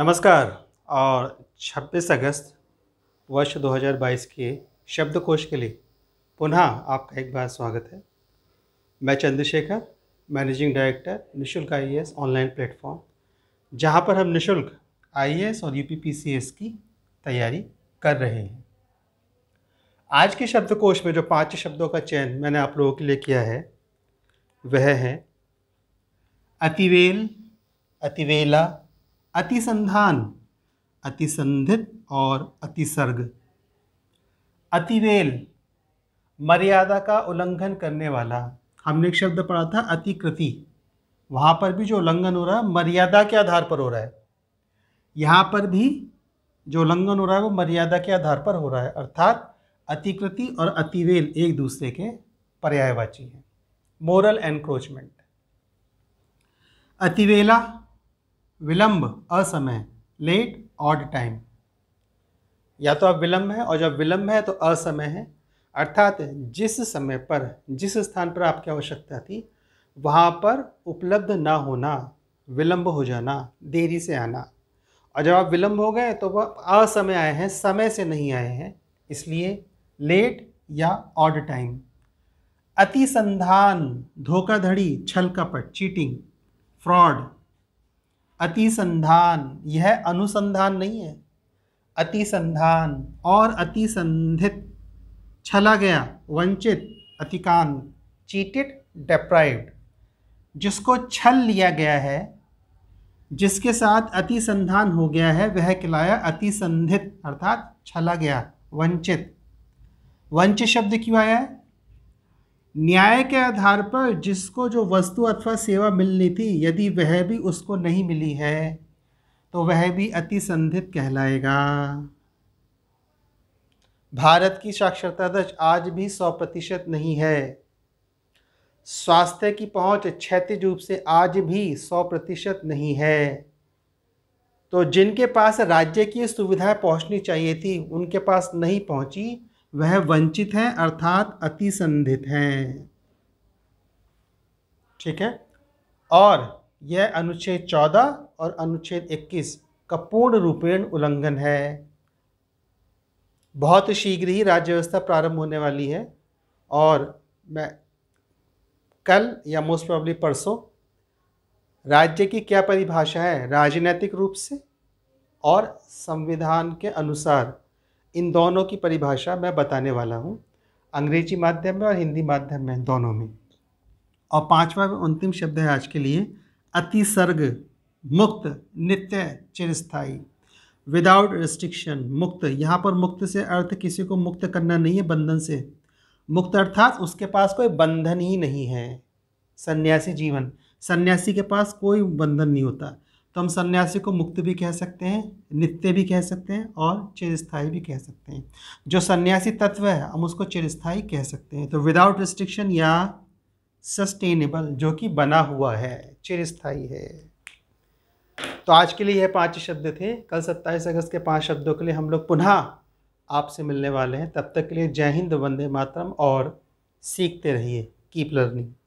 नमस्कार और 26 अगस्त वर्ष 2022 के शब्दकोश के लिए पुनः आपका एक बार स्वागत है मैं चंद्रशेखर मैनेजिंग डायरेक्टर निशुल्क आई ऑनलाइन प्लेटफॉर्म जहां पर हम निशुल्क आई और यू की तैयारी कर रहे हैं आज के शब्दकोश में जो पांच शब्दों का चयन मैंने आप लोगों के लिए किया है वह है अतिवेल अतिवेला अतिसंधान अतिसंधित और अतिसर्ग अतिवेल मर्यादा का उल्लंघन करने वाला हमने एक शब्द पढ़ा था अतिकृति वहाँ पर भी जो उल्लंघन हो रहा है मर्यादा के आधार पर हो रहा है यहाँ पर भी जो उल्लंघन हो रहा है वो मर्यादा के आधार पर हो रहा है अर्थात अतिकृति और अतिवेल एक दूसरे के पर्यायवाची हैं मोरल एनक्रोचमेंट अतिवेला विलंब असमय लेट ऑड टाइम या तो आप विलंब है और जब विलंब है तो असमय है अर्थात जिस समय पर जिस स्थान पर आपकी आवश्यकता थी वहाँ पर उपलब्ध ना होना विलंब हो जाना देरी से आना और जब आप विलंब हो गए तो वह असमय आए हैं समय से नहीं आए हैं इसलिए लेट या ऑड टाइम अतिसंधान धोखाधड़ी छल कपट चीटिंग फ्रॉड अतिसंधान यह अनुसंधान नहीं है अतिसंधान और अतिसंधित छला गया वंचित अतिकांत चीटेड डेप्राइव्ड जिसको छल लिया गया है जिसके साथ अतिसंधान हो गया है वह कहलाया अतिसंधित अर्थात छला गया वंचित वंच शब्द क्यों आया है न्याय के आधार पर जिसको जो वस्तु अथवा सेवा मिलनी थी यदि वह भी उसको नहीं मिली है तो वह भी संधित कहलाएगा भारत की साक्षरता दर आज भी सौ प्रतिशत नहीं है स्वास्थ्य की पहुंच क्षैतिज रूप से आज भी सौ प्रतिशत नहीं है तो जिनके पास राज्य की सुविधाएं पहुंचनी चाहिए थी उनके पास नहीं पहुंची वह वंचित हैं अर्थात अतिसंधित हैं ठीक है और यह अनुच्छेद चौदह और अनुच्छेद इक्कीस का पूर्ण रूपेण उल्लंघन है बहुत शीघ्र ही राज्य व्यवस्था प्रारंभ होने वाली है और मैं कल या मोस्ट प्रॉब्ली परसों राज्य की क्या परिभाषा है राजनैतिक रूप से और संविधान के अनुसार इन दोनों की परिभाषा मैं बताने वाला हूँ अंग्रेजी माध्यम में और हिंदी माध्यम में दोनों में और पांचवा में अंतिम शब्द है आज के लिए अतिसर्ग मुक्त नित्य चिरस्थाई विदाउट रिस्ट्रिक्शन मुक्त यहाँ पर मुक्त से अर्थ किसी को मुक्त करना नहीं है बंधन से मुक्त अर्थात उसके पास कोई बंधन ही नहीं है सन्यासी जीवन सन्यासी के पास कोई बंधन नहीं होता तो हम सन्यासी को मुक्त भी कह सकते हैं नित्य भी कह सकते हैं और चिरस्थाई भी कह सकते हैं जो सन्यासी तत्व है हम उसको चिरस्थाई कह सकते हैं तो विदाउट रिस्ट्रिक्शन या सस्टेनेबल जो कि बना हुआ है चिरस्थाई है तो आज के लिए यह पांच शब्द थे कल सत्ताईस अगस्त के पांच शब्दों के लिए हम लोग पुनः आपसे मिलने वाले हैं तब तक के लिए जय हिंद वंदे मातरम और सीखते रहिए कीप लर्निंग